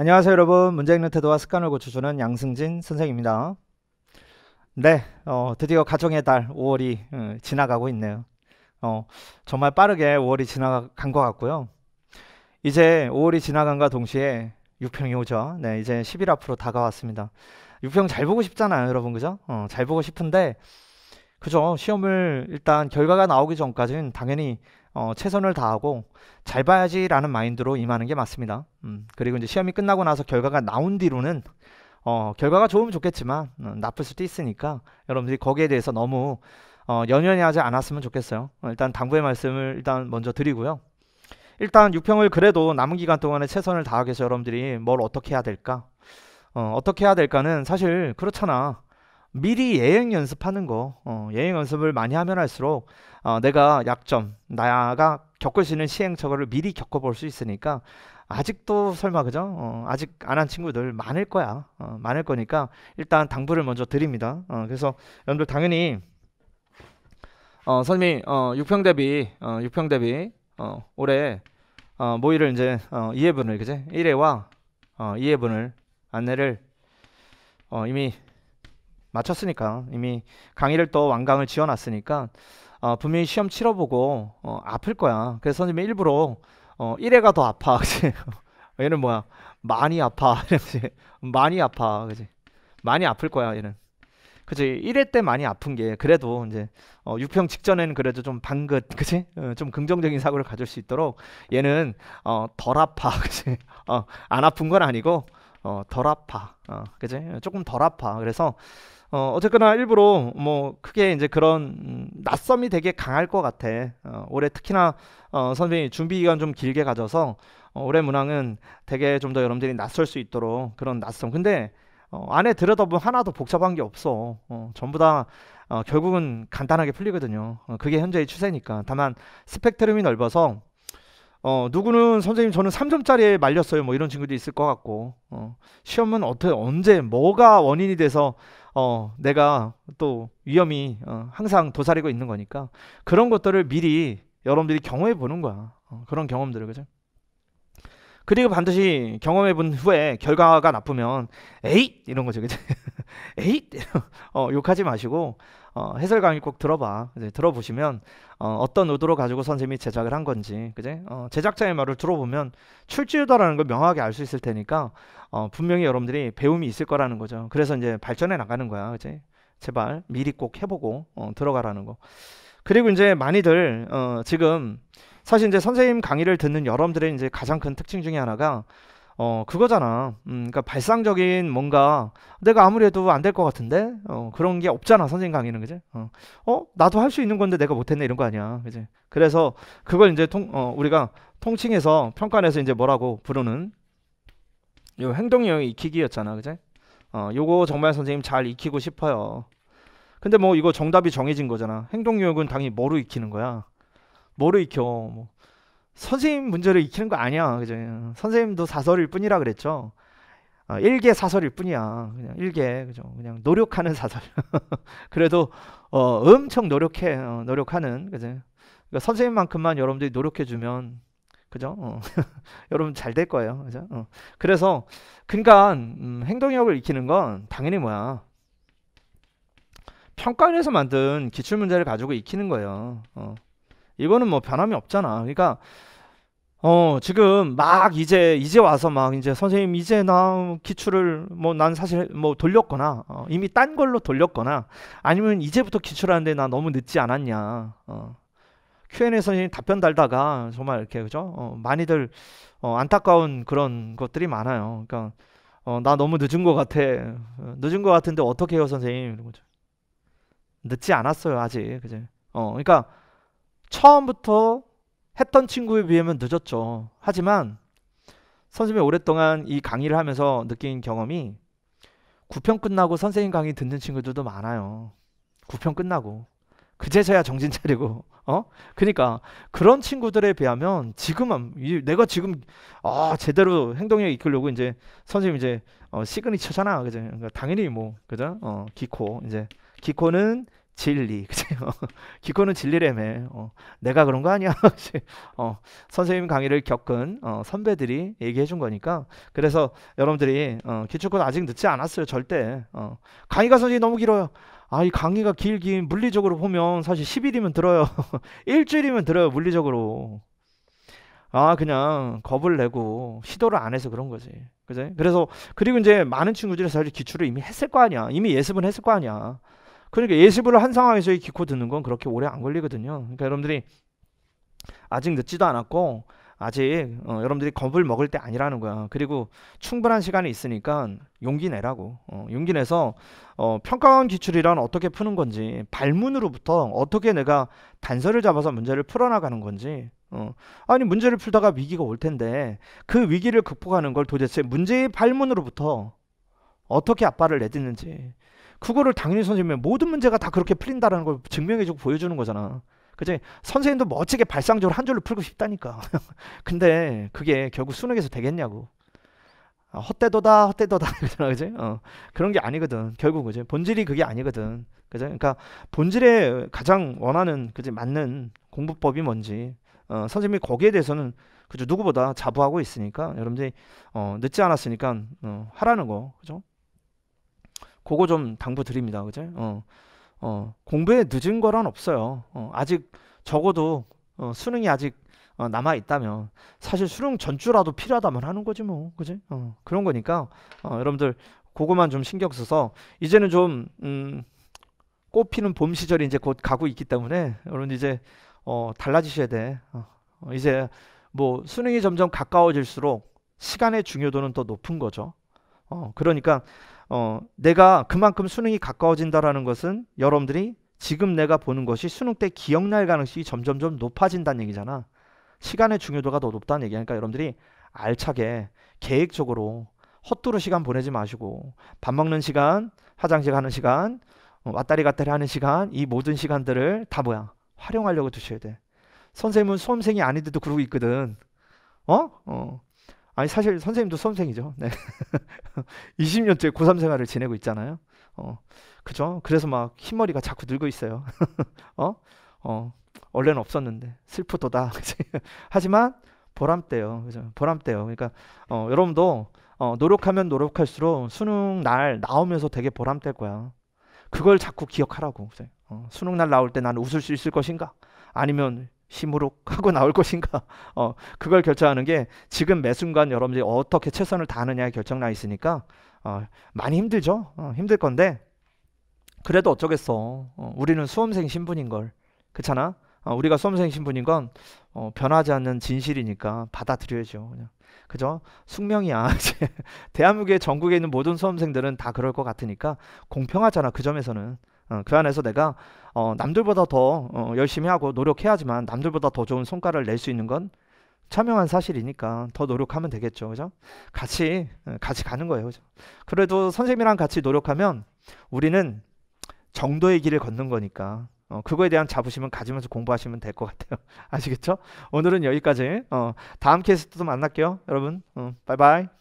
안녕하세요 여러분 문제 읽는 태도와 습관을 고쳐주는 양승진 선생입니다 네 어, 드디어 가정의 달 5월이 음, 어, 지나가고 있네요 어, 정말 빠르게 5월이 지나간 것 같고요 이제 5월이 지나간과 동시에 6평이 오죠 네 이제 10일 앞으로 다가왔습니다 6평 잘 보고 싶잖아요 여러분 그죠 어, 잘 보고 싶은데 그죠 시험을 일단 결과가 나오기 전까지는 당연히 어, 최선을 다하고 잘 봐야지라는 마인드로 임하는 게 맞습니다. 음, 그리고 이제 시험이 끝나고 나서 결과가 나온 뒤로는 어, 결과가 좋으면 좋겠지만 어, 나쁠 수도 있으니까 여러분들이 거기에 대해서 너무 어, 연연해 하지 않았으면 좋겠어요. 어, 일단 당부의 말씀을 일단 먼저 드리고요. 일단 6평을 그래도 남은 기간 동안에 최선을 다하기 위해서 여러분들이 뭘 어떻게 해야 될까? 어, 어떻게 해야 될까는 사실 그렇잖아. 미리 예행 연습하는 거, 어, 예행 연습을 많이 하면 할수록 어, 내가 약점, 나가 겪을 수 있는 시행착오를 미리 겪어볼 수 있으니까 아직도 설마 그죠? 어, 아직 안 한 친구들 많을 거야. 어, 많을 거니까 일단 당부를 먼저 드립니다. 어, 그래서 여러분들 당연히 어, 선생님이 어, 6평 대비 어, 6평 대비 어, 올해 어, 모의를 이제 어, 2회분을 그제 1회와 어, 2회분을 안내를 어, 이미 마쳤으니까 이미 강의를 또 완강을 지어놨으니까 어, 분명히 시험 치러보고 어, 아플 거야. 그래서 선생님이 일부러 어, 1회가 더 아파. 그치? 얘는 뭐야? 많이 아파. 그치? 많이 아파. 그치? 많이 아플 거야, 얘는. 그치? 1회 때 많이 아픈 게 그래도 이제 어, 6평 직전에는 그래도 좀 반긋, 그치? 어, 좀 긍정적인 사고를 가질 수 있도록 얘는 어, 덜 아파. 그치? 어, 안 아픈 건 아니고 어, 덜 아파. 어, 그치? 조금 덜 아파. 그래서 어, 어쨌거나 일부러 뭐 크게 이제 그런 음, 낯섦이 되게 강할 것 같아. 어, 올해 특히나 어, 선생님 준비 기간 좀 길게 가져서 어, 올해 문항은 되게 좀 더 여러분들이 낯설 수 있도록 그런 낯섦. 근데 어, 안에 들여다보면 하나도 복잡한 게 없어. 어, 전부 다 어, 결국은 간단하게 풀리거든요. 어, 그게 현재의 추세니까. 다만 스펙트럼이 넓어서 어, 누구는 선생님 저는 3점짜리에 말렸어요. 뭐 이런 친구도 있을 것 같고. 어, 시험은 어떻게 언제 뭐가 원인이 돼서 어, 내가 또 위험이 어, 항상 도사리고 있는 거니까 그런 것들을 미리 여러분들이 경험해 보는 거야. 어, 그런 경험들을 그죠? 그리고 반드시 경험해 본 후에 결과가 나쁘면 에이 이런 거죠. 그죠? 에이 어, 욕하지 마시고 어, 해설 강의 꼭 들어봐. 이제 들어보시면 어, 어떤 의도로 가지고 선생님이 제작을 한 건지, 그제 어, 제작자의 말을 들어보면 출제도라는 걸 명확히 알 수 있을 테니까 어, 분명히 여러분들이 배움이 있을 거라는 거죠. 그래서 이제 발전해 나가는 거야, 그제 제발 미리 꼭 해보고 어, 들어가라는 거. 그리고 이제 많이들 어, 지금 사실 이제 선생님 강의를 듣는 여러분들의 이제 가장 큰 특징 중에 하나가 어 그거잖아. 음, 그러니까 발상적인 뭔가 내가 아무래도안 될 것 같은데 어, 그런 게 없잖아 선생님 강의는 그지? 어, 어 나도 할 수 있는 건데 내가 못했네 이런 거 아니야, 그지? 그래서 그걸 이제 통 어, 우리가 통칭해서 평가에서 이제 뭐라고 부르는 요 행동형 익히기였잖아, 그지? 어, 요거 정말 선생님 잘 익히고 싶어요. 근데 뭐 이거 정답이 정해진 거잖아. 행동교육은 당연히 뭐로 익히는 거야? 뭐를 익혀? 뭐. 선생님 문제를 익히는 거 아니야. 그죠? 선생님도 사설일 뿐이라 그랬죠. 어, 일개 사설일 뿐이야. 그냥 일개. 그죠? 그냥 노력하는 사설. 그래도 어, 엄청 노력해. 어, 노력하는. 그죠? 그러니까 선생님만큼만 여러분들이 노력해 주면 그죠? 어. 여러분 잘 될 거예요. 그죠? 어. 그래서 그러니까 음, 행동력을 익히는 건 당연히 뭐야? 평가원에서 만든 기출 문제를 가지고 익히는 거예요. 어. 이거는 뭐 변함이 없잖아. 그러니까 어 지금 막 이제 이제 와서 막 이제 선생님 이제 나 기출을 뭐 난 사실 뭐 돌렸거나 어, 이미 딴 걸로 돌렸거나 아니면 이제부터 기출하는데 나 너무 늦지 않았냐 어. Q&A 선생님 답변 달다가 정말 이렇게 그죠 어, 많이들 어, 안타까운 그런 것들이 많아요 그러니까 어, 나 너무 늦은 것 같아 어, 늦은 것 같은데 어떻게 해요 선생님 이런 거죠 늦지 않았어요 아직 그지어 그러니까 처음부터 했던 친구에 비하면 늦었죠. 하지만 선생님이 오랫동안 이 강의를 하면서 느낀 경험이 9편 끝나고 선생님 강의 듣는 친구들도 많아요. 9편 끝나고 그제서야 정신 차리고 어? 그니까 그런 친구들에 비하면 지금은 내가 지금 아 제대로 행동력 이끌려고 이제 선생님 이제 어, 시그니처잖아. 그죠? 그러니까 당연히 뭐 그죠? 어, 기코 이제 기코는 진리 그죠? 어. 기코는 진리래매. 어, 내가 그런 거 아니야. 어, 선생님 강의를 겪은 어, 선배들이 얘기해 준 거니까. 그래서 여러분들이 어, 기초권 아직 늦지 않았어요. 절대. 어, 강의가 선생님 너무 길어요. 아, 이 강의가 길긴 물리적으로 보면 사실 10일이면 들어요. 일주일이면 들어요. 물리적으로. 아, 그냥 겁을 내고 시도를 안 해서 그런 거지. 그죠? 그래서 그리고 이제 많은 친구들이 사실 기출을 이미 했을 거 아니야. 이미 예습은 했을 거 아니야. 그러니까 예습을 한 상황에서 기코 듣는건 그렇게 오래 안 걸리거든요. 그러니까 여러분들이 아직 늦지도 않았고 아직 어, 여러분들이 겁을 먹을 때 아니라는 거야. 그리고 충분한 시간이 있으니까 용기 내라고. 어, 용기 내서 어, 평가원 기출이란 어떻게 푸는 건지 발문으로부터 어떻게 내가 단서를 잡아서 문제를 풀어나가는 건지 어, 아니 문제를 풀다가 위기가 올 텐데 그 위기를 극복하는 걸 도대체 문제의 발문으로부터 어떻게 앞발을 내딛는지 그거를 당연히 선생님의 모든 문제가 다 그렇게 풀린다라는 걸 증명해주고 보여주는 거잖아. 그치? 선생님도 멋지게 발상적으로 한 줄로 풀고 싶다니까. 근데 그게 결국 수능에서 되겠냐고. 아, 헛되도다, 헛되도다. 그잖아 그지? 어, 그런 게 아니거든. 결국, 그지? 본질이 그게 아니거든. 그죠? 그러니까 본질에 가장 원하는, 그지? 맞는 공부법이 뭔지. 어, 선생님이 거기에 대해서는, 그죠? 누구보다 자부하고 있으니까, 여러분들이, 어, 늦지 않았으니까, 어, 하라는 거. 그죠? 그거 좀 당부드립니다. 그죠? 어. 어, 공부에 늦은 거란 없어요. 어, 아직 적어도 어, 수능이 아직 어, 남아 있다면 사실 수능 전주라도 필요하다면 하는 거지 뭐. 그지? 어, 그런 거니까 어, 여러분들 그거만 좀 신경 써서 이제는 좀 음, 꽃피는 봄 시절이 이제 곧 가고 있기 때문에 여러분 이제 어, 달라지셔야 돼. 어, 어, 이제 뭐 수능이 점점 가까워질수록 시간의 중요도는 더 높은 거죠. 어, 그러니까 어, 내가 그만큼 수능이 가까워진다라는 것은 여러분들이 지금 내가 보는 것이 수능 때 기억날 가능성이 점점점 높아진다는 얘기잖아. 시간의 중요도가 더 높다는 얘기니까 여러분들이 알차게 계획적으로 헛두루 시간 보내지 마시고 밥 먹는 시간, 화장실 가는 시간, 어, 왔다리 갔다리 하는 시간 이 모든 시간들을 다 뭐야 활용하려고 두셔야 돼. 선생님은 수험생이 아닌데도 그러고 있거든. 어? 어. 아니 사실 선생님도 수험생이죠. 네. 20년째 고3 생활을 지내고 있잖아요. 어. 그죠? 그래서 막 흰머리가 자꾸 늘고 있어요. 어? 어. 원래는 없었는데 슬프도다. 하지만 보람대요. 그죠? 보람대요. 그러니까 어, 여러분도 어, 노력하면 노력할수록 수능 날 나오면서 되게 보람될 거야. 그걸 자꾸 기억하라고. 그죠? 어, 수능 날 나올 때 나는 웃을 수 있을 것인가? 아니면 힘으로 하고 나올 것인가 어, 그걸 결정하는 게 지금 매 순간 여러분들이 어떻게 최선을 다하느냐에 결정 나 있으니까 어, 많이 힘들죠 어, 힘들 건데 그래도 어쩌겠어 어, 우리는 수험생 신분인 걸 그렇잖아 어, 우리가 수험생 신분인 건 어, 변하지 않는 진실이니까 받아들여야죠 그냥 그죠 숙명이야 대한민국의 전국에 있는 모든 수험생들은 다 그럴 것 같으니까 공평하잖아 그 점에서는 어, 그 안에서 내가 어, 남들보다 더 어, 열심히 하고 노력해야지만 남들보다 더 좋은 성과를 낼 수 있는 건참명한 사실이니까 더 노력하면 되겠죠. 그죠? 같이 어, 같이 가는 거예요. 그죠? 그래도 선생님이랑 같이 노력하면 우리는 정도의 길을 걷는 거니까 어, 그거에 대한 자부심은 가지면서 공부하시면 될 것 같아요. 아시겠죠? 오늘은 여기까지. 어, 다음 캐스트도 만날게요. 여러분, 어, 바이바이.